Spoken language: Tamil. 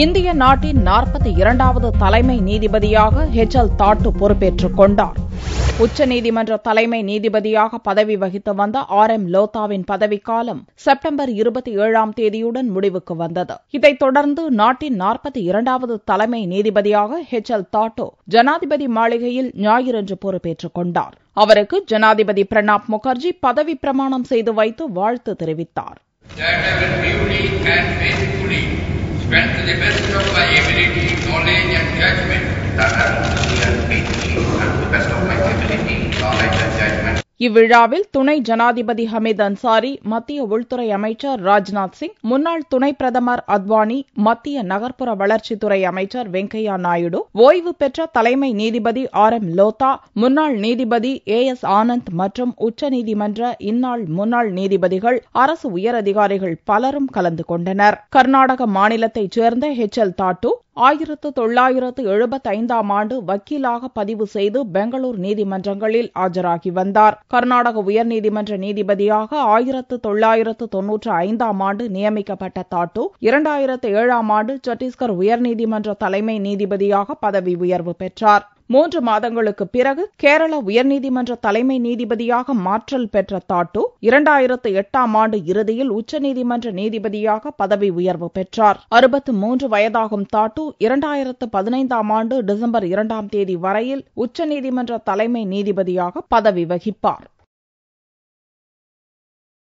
இந்திய நாட்டின் நாற்பத்தி இரண்டாவது தலைமை நீதிபதியாக ஹெச் எல் தாட்டு பொறுப்பேற்றுக் கொண்டார் உச்சநீதிமன்ற தலைமை நீதிபதியாக பதவி வகித்து வந்த ஆர் எம் லோதாவின் பதவிக்காலம் செப்டம்பர் இருபத்தி ஏழாம் தேதியுடன் முடிவுக்கு வந்தது இதைத் தொடர்ந்து நாட்டின் நாற்பத்தி இரண்டாவது தலைமை நீதிபதியாக ஹெச் எல் தாட்டோ ஜனாதிபதி மாளிகையில் ஞாயிறன்று பொறுப்பேற்றுக் கொண்டார் அவருக்கு ஜனாதிபதி பிரணாப் முகர்ஜி பதவி பிரமாணம் செய்து வைத்து வாழ்த்து தெரிவித்தார் when to the best of my ability, knowledge and judgment, that இவ்விழாவில் துணை ஜனாதிபதி ஹமீத் அன்சாரி மத்திய உள்துறை அமைச்சர் ராஜ்நாத் சிங் முன்னாள் துணை பிரதமர் அத்வானி மத்திய நகர்ப்புற வளர்ச்சித்துறை அமைச்சர் வெங்கையா நாயுடு ஓய்வு பெற்ற தலைமை நீதிபதி ஆர் எம் லோத்தா முன்னாள் நீதிபதி ஏ எஸ் ஆனந்த் மற்றும் உச்சநீதிமன்ற இந்நாள் முன்னாள் நீதிபதிகள் அரசு உயரதிகாரிகள் பலரும் கலந்து கொண்டனர் கர்நாடக மாநிலத்தைச் சேர்ந்த ஹெச் எல் தாட்டு ஆயிரத்து தொள்ளாயிரத்து எழுபத்தைந்தாம் ஆண்டு வக்கீலாக பதிவு செய்து பெங்களூர் நீதிமன்றங்களில் ஆஜராகி வந்தார் கர்நாடக உயர்நீதிமன்ற நீதிபதியாக ஆயிரத்து தொள்ளாயிரத்து தொன்னூற்று ஐந்தாம் ஆண்டு நியமிக்கப்பட்ட தாட்டு இரண்டாயிரத்து ஏழாம் ஆண்டு சத்தீஸ்கர் உயர்நீதிமன்ற தலைமை நீதிபதியாக பதவி உயர்வு பெற்றார் மூன்று மாதங்களுக்குப் பிறகு கேரள உயர்நீதிமன்ற தலைமை நீதிபதியாக மாற்றல் பெற்ற தாட்டு இரண்டாயிரத்து எட்டாம் ஆண்டு இறுதியில் உச்சநீதிமன்ற நீதிபதியாக பதவி உயர்வு பெற்றார் அறுபத்து மூன்று வயதாகும் தாட்டு இரண்டாயிரத்து பதினைந்தாம் ஆண்டு டிசம்பர் இரண்டாம் தேதி வரையில் உச்சநீதிமன்ற தலைமை நீதிபதியாக பதவி வகிப்பார்